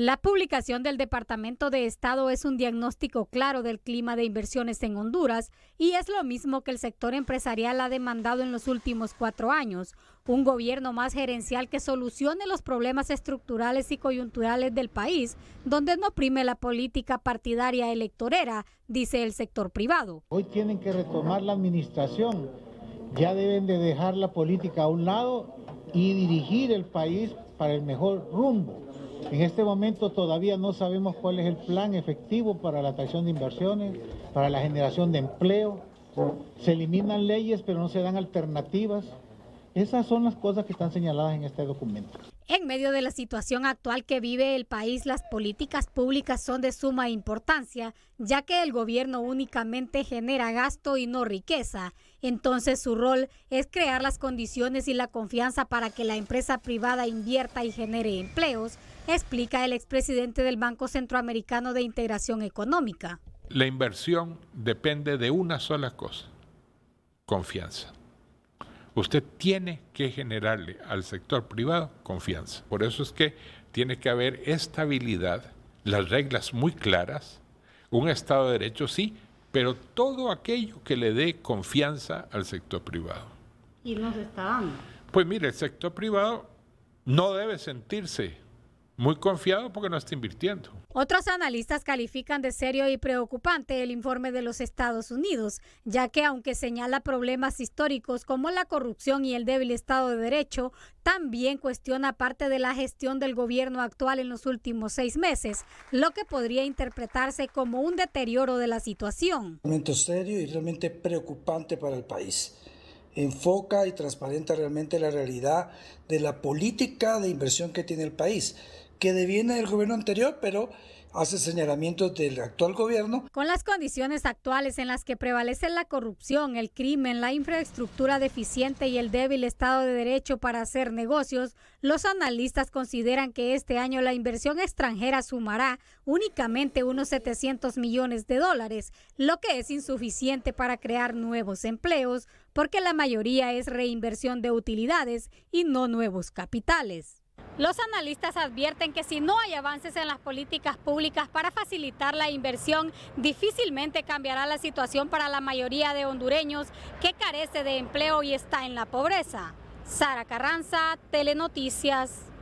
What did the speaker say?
La publicación del Departamento de Estado es un diagnóstico claro del clima de inversiones en Honduras y es lo mismo que el sector empresarial ha demandado en los últimos cuatro años, un gobierno más gerencial que solucione los problemas estructurales y coyunturales del país, donde no prime la política partidaria electorera, dice el sector privado. Hoy tienen que retomar la administración, ya deben de dejar la política a un lado y dirigir el país para el mejor rumbo en este momento todavía no sabemos cuál es el plan efectivo para la atracción de inversiones, para la generación de empleo. Se eliminan leyes, pero no se dan alternativas. Esas son las cosas que están señaladas en este documento. En medio de la situación actual que vive el país, las políticas públicas son de suma importancia, ya que el gobierno únicamente genera gasto y no riqueza. Entonces su rol es crear las condiciones y la confianza para que la empresa privada invierta y genere empleos, explica el expresidente del Banco Centroamericano de Integración Económica. La inversión depende de una sola cosa, confianza. Usted tiene que generarle al sector privado confianza. Por eso es que tiene que haber estabilidad, las reglas muy claras, un Estado de Derecho sí, pero todo aquello que le dé confianza al sector privado. Y nos está dando. Pues mire, el sector privado no debe sentirse muy confiado porque no está invirtiendo. Otros analistas califican de serio y preocupante el informe de los Estados Unidos, ya que aunque señala problemas históricos como la corrupción y el débil Estado de Derecho, también cuestiona parte de la gestión del gobierno actual en los últimos seis meses, lo que podría interpretarse como un deterioro de la situación. Un momento serio y realmente preocupante para el país enfoca y transparenta realmente la realidad de la política de inversión que tiene el país que deviene del gobierno anterior, pero hace señalamientos del actual gobierno. Con las condiciones actuales en las que prevalecen la corrupción, el crimen, la infraestructura deficiente y el débil Estado de Derecho para hacer negocios, los analistas consideran que este año la inversión extranjera sumará únicamente unos 700 millones de dólares, lo que es insuficiente para crear nuevos empleos, porque la mayoría es reinversión de utilidades y no nuevos capitales. Los analistas advierten que si no hay avances en las políticas públicas para facilitar la inversión, difícilmente cambiará la situación para la mayoría de hondureños que carece de empleo y está en la pobreza. Sara Carranza, Telenoticias.